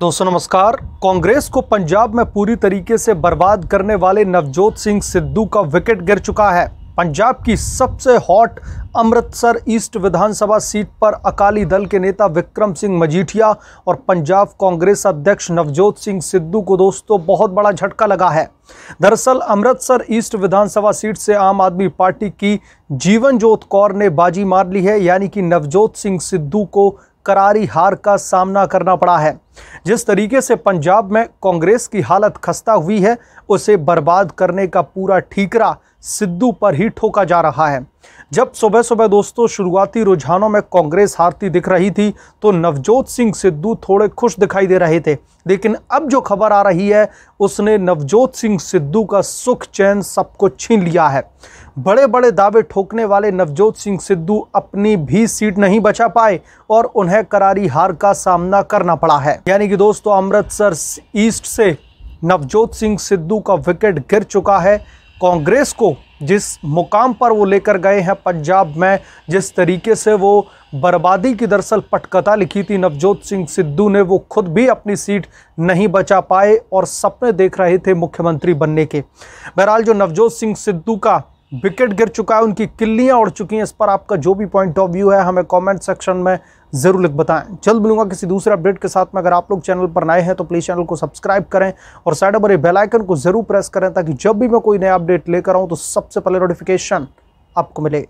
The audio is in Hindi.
दोस्तों नमस्कार कांग्रेस को पंजाब में पूरी तरीके से बर्बाद करने वाले नवजोत सिंह सिद्धू का विकेट गिर चुका है पंजाब की सबसे हॉट अमृतसर ईस्ट विधानसभा सीट पर अकाली दल के नेता विक्रम सिंह मजीठिया और पंजाब कांग्रेस अध्यक्ष नवजोत सिंह सिद्धू को दोस्तों बहुत बड़ा झटका लगा है दरअसल अमृतसर ईस्ट विधानसभा सीट से आम आदमी पार्टी की जीवनजोत कौर ने बाजी मार ली है यानी कि नवजोत सिंह सिद्धू को करारी हार का सामना करना पड़ा है जिस तरीके से पंजाब में कांग्रेस की हालत खस्ता हुई है उसे बर्बाद करने का पूरा ठीकरा सिद्धू पर ही ठोका जा रहा है जब सुबह सुबह दोस्तों शुरुआती रुझानों में कांग्रेस हारती दिख रही थी तो नवजोत सिंह सिद्धू थोड़े खुश दिखाई दे रहे थे लेकिन अब जो खबर आ रही है उसने नवजोत सिंह सिद्धू का सुख चैन सबको छीन लिया है बड़े बड़े दावे ठोकने वाले नवजोत सिंह सिद्धू अपनी भी सीट नहीं बचा पाए और उन्हें करारी हार का सामना करना पड़ा है यानी कि दोस्तों अमृतसर ईस्ट से नवजोत सिंह सिद्धू का विकेट गिर चुका है कांग्रेस को जिस मुकाम पर वो लेकर गए हैं पंजाब में जिस तरीके से वो बर्बादी की दरअसल पटकथा लिखी थी नवजोत सिंह सिद्धू ने वो खुद भी अपनी सीट नहीं बचा पाए और सपने देख रहे थे मुख्यमंत्री बनने के बहरहाल जो नवजोत सिंह सिद्धू का विकेट गिर चुका है उनकी किल्लियाँ उड़ चुकी हैं इस पर आपका जो भी पॉइंट ऑफ व्यू है हमें कमेंट सेक्शन में ज़रूर लिख बताएं जल्द मिलूंगा किसी दूसरे अपडेट के साथ में अगर आप लोग चैनल पर नए हैं तो प्लीज़ चैनल को सब्सक्राइब करें और साइड पर बेल आइकन को ज़रूर प्रेस करें ताकि जब भी मैं कोई नया अपडेट लेकर आऊँ तो सबसे पहले नोटिफिकेशन आपको मिले